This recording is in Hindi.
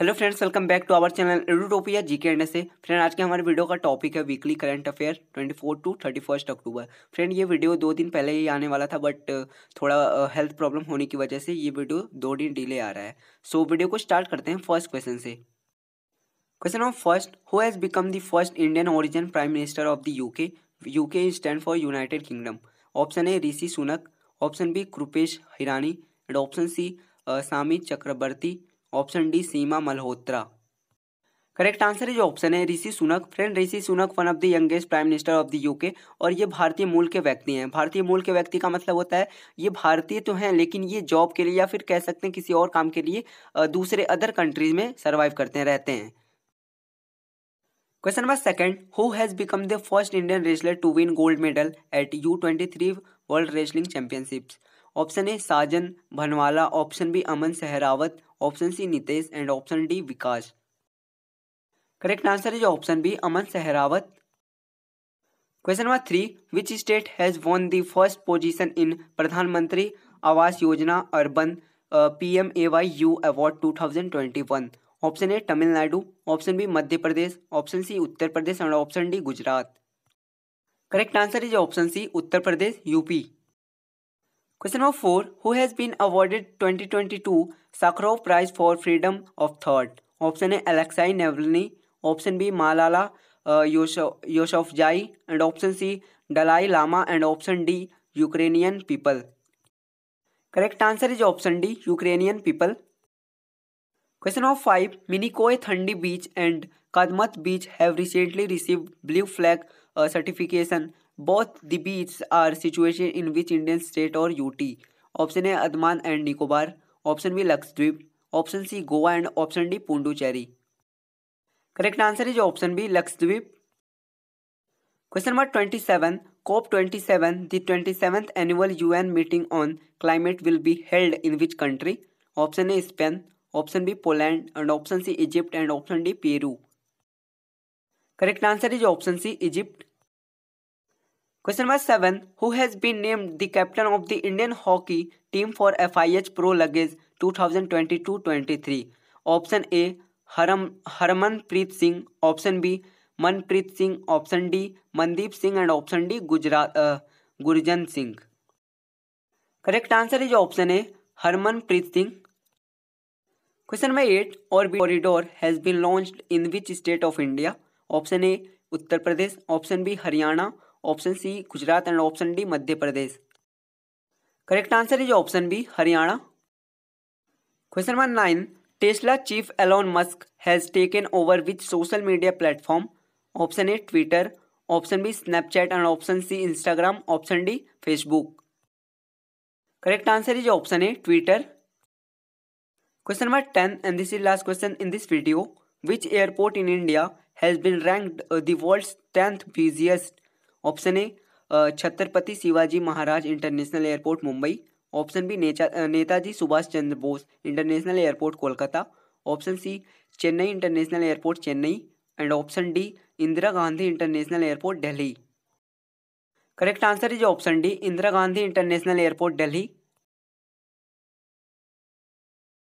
Hello friends welcome back to our channel Edutopia के एंड से फ्रेंड आज के हमारे वीडियो का टॉपिक है weekly current affair 24 to 31 October friend ये वीडियो दो दिन पहले ही आने वाला था बट थोड़ा हेल्थ प्रॉब्लम होने की वजह से ये वीडियो दो दिन डिले आ रहा है सो so, वीडियो को स्टार्ट करते हैं फर्स्ट क्वेश्चन से question of first who has become the first Indian origin prime minister of the UK UK stand for United Kingdom option A Rishi Sunak option B Kripesh Hirani and option C Sami Chakraborty option D Seema Malhotra correct answer है जो ऑप्शन है Rishi Sunak friend Rishi Sunak one of the youngest prime minister of the UK और ये भारतीय मूल के व्यक्ति हैं भारतीय मूल के व्यक्ति का मतलब होता है ये भारतीय तो हैं लेकिन ये जॉब के लिए या फिर कह सकते हैं किसी और काम के लिए दूसरे अदर कंट्रीज में सर्वाइव करते हैं रहते हैं question number second who has become the first Indian wrestler to win gold medal at U twenty three world wrestling championships option A Sajan Bhanwala option B Aman Sehrawat option C Nitesh and option D Vikas correct answer is option B Aman Sehrawat question number three which state has won the first position in Pradhanmantri Awas Yojana urban P M A Y U award two thousand twenty one option A Tamil Nadu option B Madhya Pradesh option C Uttar Pradesh and option D Gujarat correct answer is option C Uttar Pradesh UP question number four who has been awarded 2022 Sakharov prize for freedom of thought option है एलेक्साई नेवलनी ऑप्शन बी मालाला योशफ जाई and option C Dalai Lama and option D Ukrainian people correct answer is option D Ukrainian people question number five Minicoy Thundi beach and Kadmat beach have recently receive blue flag certification both the beach are situation in which Indian state और UT option A Andaman and Nicobar option B Lakshadweep option C Goa and option D Puducherry correct answer is option B Lakshadweep question number twenty seven COP twenty seven the twenty seventh annual U N meeting on climate will be held in which country option A Spain option B Poland and option C Egypt and option D Peru correct answer is option C Egypt Question number 7. Who has been named the captain of the Indian hockey team for FIH Pro Luggage 2022-23? Option A. Haram, Harmanpreet Singh. Option B. Manpreet Singh. Option D. Mandeep Singh. And option D. Gujarat, uh, Gurjan Singh. Correct answer is option A. Harmanpreet Singh. Question number 8. Orbit Corridor has been launched in which state of India? Option A. Uttar Pradesh. Option B. Haryana option C Gujarat and option D Madhya Pradesh correct answer is option B Haryana question number nine Tesla chief Elon Musk has taken over with social media platform option A Twitter option B Snapchat and option C Instagram option D Facebook correct answer is option A Twitter question number ten and this is last question in this video which airport in India has been ranked the world tenth busiest option A Chhatrapati Shivaji Maharaj international airport Mumbai option B Netaji Subhash Chandra Bose international airport Kolkata option C Chennai international airport Chennai and option D Indira Gandhi international airport Delhi correct answer is option D Indira Gandhi international airport Delhi